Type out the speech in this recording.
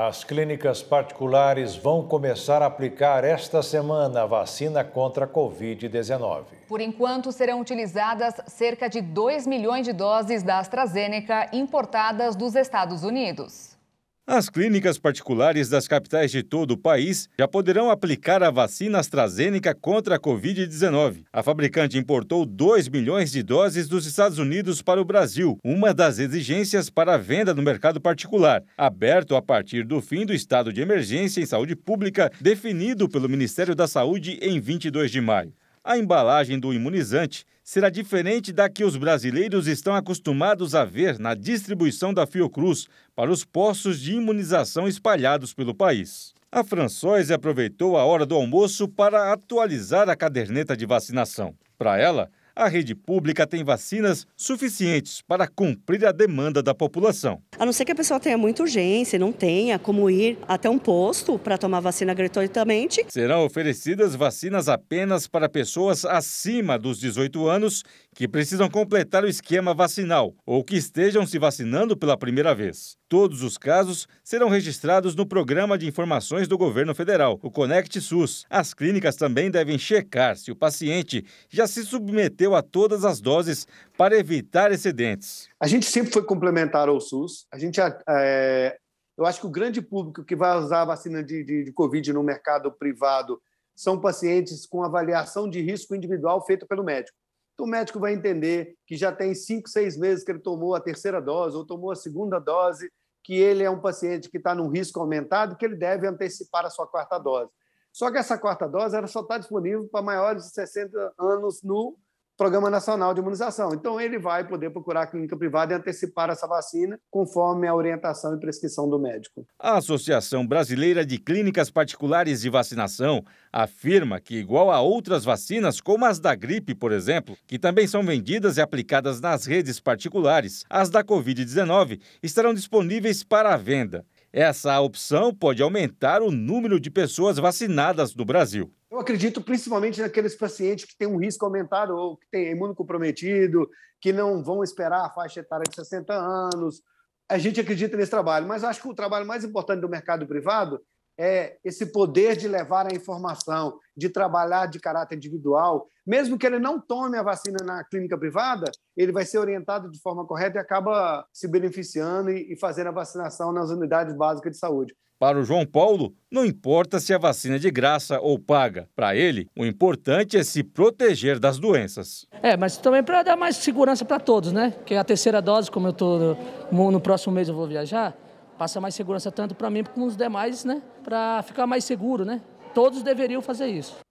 As clínicas particulares vão começar a aplicar esta semana a vacina contra a Covid-19. Por enquanto, serão utilizadas cerca de 2 milhões de doses da AstraZeneca importadas dos Estados Unidos. As clínicas particulares das capitais de todo o país já poderão aplicar a vacina AstraZeneca contra a Covid-19. A fabricante importou 2 milhões de doses dos Estados Unidos para o Brasil, uma das exigências para a venda no mercado particular, aberto a partir do fim do estado de emergência em saúde pública definido pelo Ministério da Saúde em 22 de maio a embalagem do imunizante será diferente da que os brasileiros estão acostumados a ver na distribuição da Fiocruz para os postos de imunização espalhados pelo país. A Françoise aproveitou a hora do almoço para atualizar a caderneta de vacinação. Para ela, a rede pública tem vacinas suficientes para cumprir a demanda da população. A não ser que a pessoa tenha muita urgência, e não tenha como ir até um posto para tomar vacina gratuitamente. Serão oferecidas vacinas apenas para pessoas acima dos 18 anos que precisam completar o esquema vacinal ou que estejam se vacinando pela primeira vez. Todos os casos serão registrados no Programa de Informações do Governo Federal, o Conect SUS. As clínicas também devem checar se o paciente já se submeteu atendeu a todas as doses para evitar excedentes. A gente sempre foi complementar ao SUS. A gente, ah, é, eu acho que o grande público que vai usar a vacina de, de, de Covid no mercado privado são pacientes com avaliação de risco individual feita pelo médico. Então, o médico vai entender que já tem cinco, seis meses que ele tomou a terceira dose ou tomou a segunda dose, que ele é um paciente que está num risco aumentado, que ele deve antecipar a sua quarta dose. Só que essa quarta dose era só está disponível para maiores de 60 anos no Programa Nacional de Imunização. Então, ele vai poder procurar a clínica privada e antecipar essa vacina conforme a orientação e prescrição do médico. A Associação Brasileira de Clínicas Particulares de Vacinação afirma que, igual a outras vacinas, como as da gripe, por exemplo, que também são vendidas e aplicadas nas redes particulares, as da Covid-19 estarão disponíveis para venda. Essa opção pode aumentar o número de pessoas vacinadas no Brasil. Eu acredito principalmente naqueles pacientes que têm um risco aumentado ou que têm imunocomprometido, que não vão esperar a faixa etária de 60 anos. A gente acredita nesse trabalho, mas acho que o trabalho mais importante do mercado privado é, esse poder de levar a informação, de trabalhar de caráter individual, mesmo que ele não tome a vacina na clínica privada, ele vai ser orientado de forma correta e acaba se beneficiando e, e fazendo a vacinação nas unidades básicas de saúde. Para o João Paulo, não importa se a vacina é de graça ou paga. Para ele, o importante é se proteger das doenças. É, mas também para dar mais segurança para todos, né? Que é a terceira dose, como eu estou no, no próximo mês eu vou viajar, passa mais segurança tanto para mim como os demais, né? Para ficar mais seguro, né? Todos deveriam fazer isso.